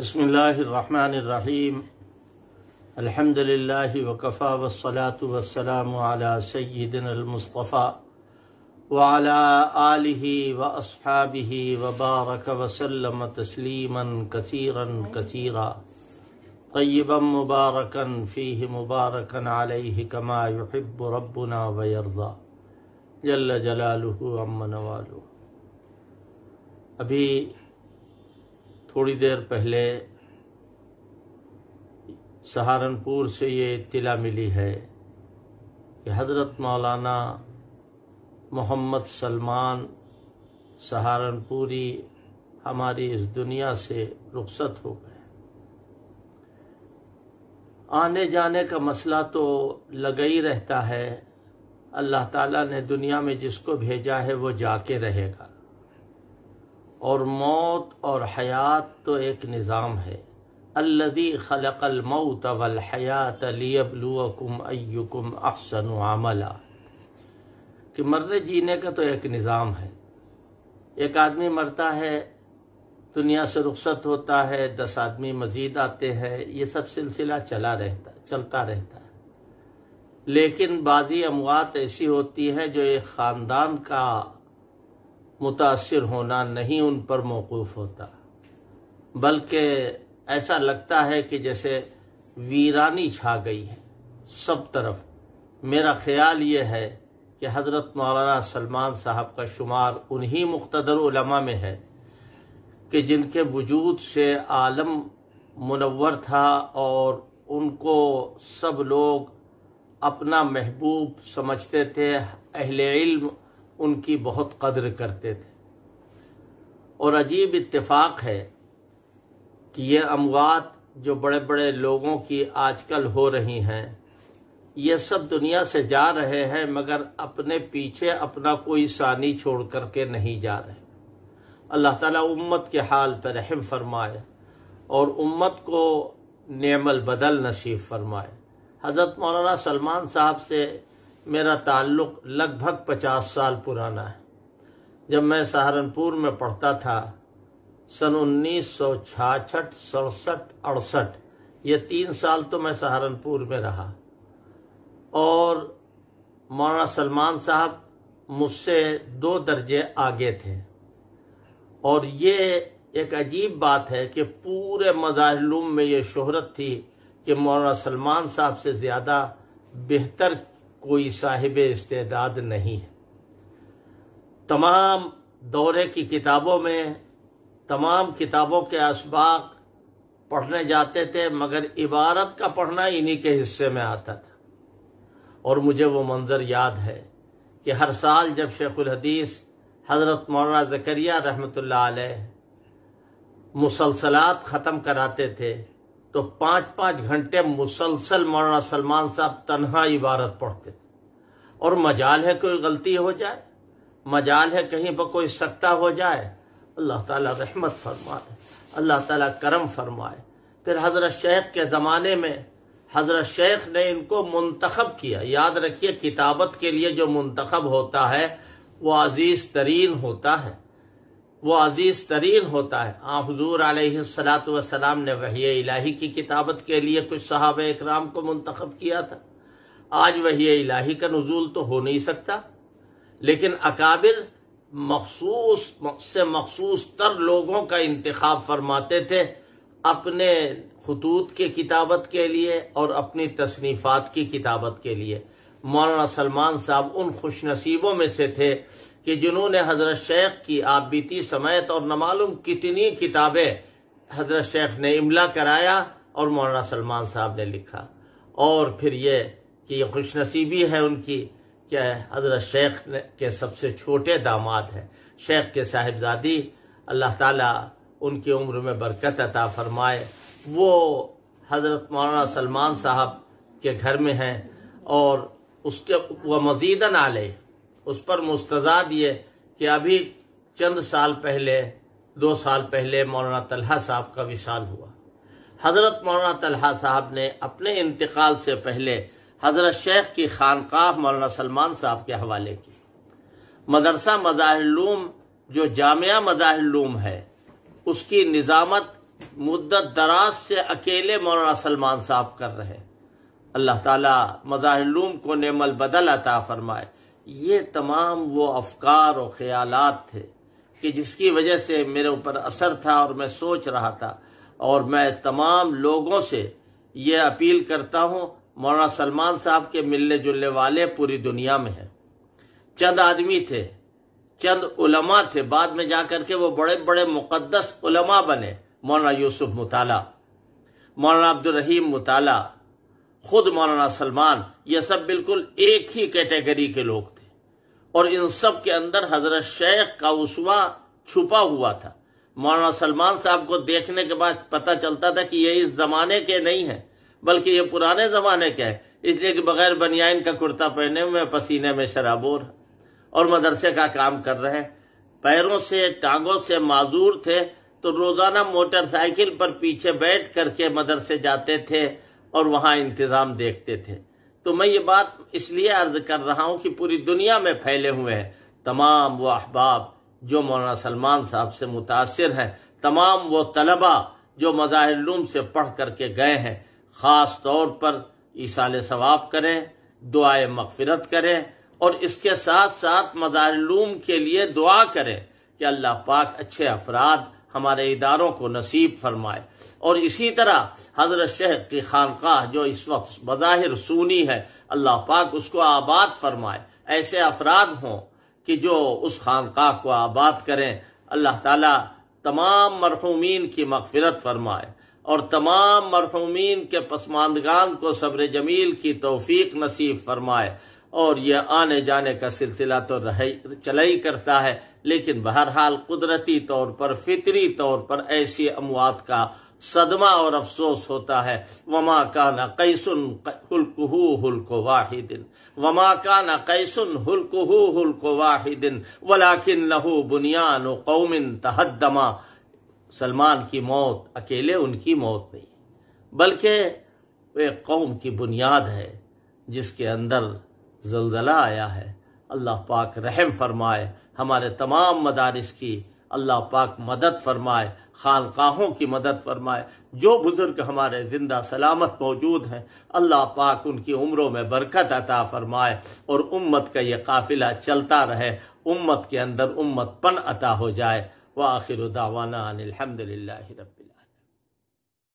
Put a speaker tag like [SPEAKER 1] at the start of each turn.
[SPEAKER 1] بسم الله الرحمن الرحيم الحمد لله وكفى والصلاة والسلام على سيدنا المصطفى وعلى آله وأصحابه وبارك وسلم تسليما كثيرا كثيرا طيبا مباركا فيه مباركا عليه كما يحب ربنا ويرضى جل جلاله عما نواله ابي थोड़ी देर पहले सहारनपुर से ये इतला मिली है कि हज़रत मौलाना मोहम्मद सलमान सहारनपुरी हमारी इस दुनिया से रुखसत हो गए आने जाने का मसला तो लगा ही रहता है अल्लाह ताला ने दुनिया में जिसको भेजा है वो जाके रहेगा और मौत और हयात तो एक निज़ाम है अल्लज़ी खलकलमौत हयात लियबलुअकुम अयुकुम अहसन आमला कि मरने जीने का तो एक निज़ाम है एक आदमी मरता है दुनिया से रुख्सत होता है दस आदमी मज़ीद आते हैं ये सब सिलसिला चला रहता चलता रहता है लेकिन बाज़ी अमवात ऐसी होती है जो एक ख़ानदान का मुतासर होना नहीं उन पर मौकूफ़ होता बल्कि ऐसा लगता है कि जैसे वीरानी छा गई है सब तरफ मेरा ख्याल ये है कि हज़रत मौलाना सलमान साहब का शुमार उन्हीं मुख्तर उलमा में है कि जिनके वजूद से आलम मुनवर था और उनको सब लोग अपना महबूब समझते थे अहल इल्म उनकी बहुत कदर करते थे और अजीब इत्तेफाक है कि ये अमवात जो बड़े बड़े लोगों की आजकल हो रही हैं ये सब दुनिया से जा रहे हैं मगर अपने पीछे अपना कोई सानी छोड़ करके नहीं जा रहे अल्लाह ताला उम्मत के हाल पर रहम फरमाए और उम्मत को नेमल बदल नसीब फरमाए हज़रत मौलाना सलमान साहब से मेरा ताल्लुक़ लगभग पचास साल पुराना है जब मैं सहारनपुर में पढ़ता था सन उन्नीस सौ छाछठ सड़सठ अड़सठ ये तीन साल तो मैं सहारनपुर में रहा और मौलाना सलमान साहब मुझसे दो दर्जे आगे थे और ये एक अजीब बात है कि पूरे मजाहलूम में ये शोहरत थी कि मौलाना सलमान साहब से ज़्यादा बेहतर कोई साहिब इस्तेदाद नहीं है तमाम दौरे की किताबों में तमाम किताबों के इसबाक पढ़ने जाते थे मगर इबारत का पढ़ना इन्हीं के हिस्से में आता था और मुझे वो मंज़र याद है कि हर साल जब हदीस हज़रत मौलाना ज़करिया रहमत मुसलसलात ख़त्म कराते थे तो पांच पांच घंटे मुसलसल मौलाना सलमान साहब तनहा इबारत पढ़ते थे और मजाल है कोई गलती हो जाए मजाल है कहीं पर कोई सकता हो जाए अल्लाह ताला रहमत फरमाए अल्लाह ताला करम फरमाए फिर हज़रत शेख के ज़माने में हज़रत शेख ने इनको मंतखब किया याद रखिए किताबत के लिए जो मंतखब होता है वो अजीज़ तरीन होता है वो अजीज तरीन होता है आप हजूर आलत वसलाम ने वही इलाही की किताबत के लिए कुछ साहब इक्राम को मंतखब किया था आज वही इलाही का नजूल तो हो नहीं सकता लेकिन अकाबिर मखसूस से मखसूस तर लोगों का इंतखब फरमाते थे अपने खतूत के किताबत के लिए और अपनी तसनीफ़ात की किताबत के लिए मौलाना सलमान साहब उन खुश नसीबों में से थे कि जिन्होंने हजरत शेख की आप बीती समेत और नमालूम कितनी किताबें हजरत शेख ने इमला कराया और मौलाना सलमान साहब ने लिखा और फिर ये कि ये खुश नसीबी है उनकी क्या हजरत शेख के सबसे छोटे दामाद हैं शेख के साहिबजादी अल्लाह ताला उनकी उम्र में बरकत अता फरमाए वो हजरत मौलाना सलमान साहब के घर में हैं और उसके वह मजीदन आले उस पर मुस्तजा दिए कि अभी चंद साल पहले दो साल पहले मौलाना तलहा साहब का विशाल हुआ हज़रत मौलाना तलहा साहब ने अपने इंतकाल से पहले हज़रत शेख की खानकाह मौलाना सलमान साहब के हवाले की मदरसा मज़ाहलूम जो जामिया मज़ाहलूम है उसकी निज़ामत मुद्दत दराज से अकेले मौलाना सलमान साहब कर रहे हैं अल्लाह ताला मज़ाहलूम को नेमल बदल अता फरमाए ये तमाम वो अफकार और ख्यालात थे कि जिसकी वजह से मेरे ऊपर असर था और मैं सोच रहा था और मैं तमाम लोगों से ये अपील करता हूँ मौलाना सलमान साहब के मिलने जुलने वाले पूरी दुनिया में हैं चंद आदमी थे चंद उलमा थे बाद में जाकर के वो बड़े बड़े मुकदस उलमा बने मौलाना यूसुफ मुताला मौलाना अब्दुलरहीम मुताला खुद मौलाना सलमान ये सब बिल्कुल एक ही कैटेगरी के लोग थे और इन सब के अंदर हजरत शेख का उसवा छुपा हुआ था मौलाना सलमान साहब को देखने के बाद पता चलता था कि ये इस जमाने के नहीं है बल्कि ये पुराने जमाने के है इसलिए कि बगैर बनियाइन का कुर्ता पहने हुए पसीने में शराबोर और मदरसे का काम कर रहे हैं पैरों से टांगों से माजूर थे तो रोजाना मोटरसाइकिल पर पीछे बैठ करके मदरसे जाते थे और वहाँ इंतज़ाम देखते थे तो मैं ये बात इसलिए अर्ज कर रहा हूँ कि पूरी दुनिया में फैले हुए हैं तमाम वो अहबाब जो मौलाना सलमान साहब से मुतासर हैं तमाम वो तलबा जो मज़ाहलूम से पढ़ करके गए हैं ख़ास तौर पर ईसाल सवाब करें दुआए मगफरत करें और इसके साथ साथ मज़ाहलूम के लिए दुआ करें कि अल्लाह पाक अच्छे अफराद हमारे इदारों को नसीब फरमाए और इसी तरह हजरत शहद की खानकाह जो इस वक्त बज़ाहिर सूनी है अल्लाह पाक उसको आबाद फरमाए ऐसे अफराद हों कि जो उस खानकाह को आबाद करें अल्लाह ताला तमाम मरहूमिन की मगफरत फरमाए और तमाम मरहूमिन के पसमानदगान को सब्र जमील की तोफीक नसीब फरमाए और यह आने जाने का सिलसिला तो रह चला ही करता है लेकिन बहरहाल कुदरती तौर पर फितरी तौर पर ऐसी अमवात का सदमा और अफसोस होता है वमा का न कैसुन हुल्कहू हुल्को वाहिदिन वमा का न कैसुन हुल्कहू हुल्को वाहिदिन वलाकिन लहू बुनियान कौमिन तहदमा सलमान की मौत अकेले उनकी मौत नहीं बल्कि वे कौम की बुनियाद है जिसके अंदर जलजला आया है अल्लाह पाक रहम फरमाए हमारे तमाम मदारिस की अल्लाह पाक मदद फरमाए खानकाहों की मदद फरमाए जो बुज़ुर्ग हमारे ज़िंदा सलामत मौजूद हैं अल्लाह पाक उनकी उम्रों में बरकत अता फरमाए और उम्मत का ये काफिला चलता रहे उम्मत के अंदर उम्मत पन अता हो जाए व आखिर दावाना अनिलहमदिल्ला रब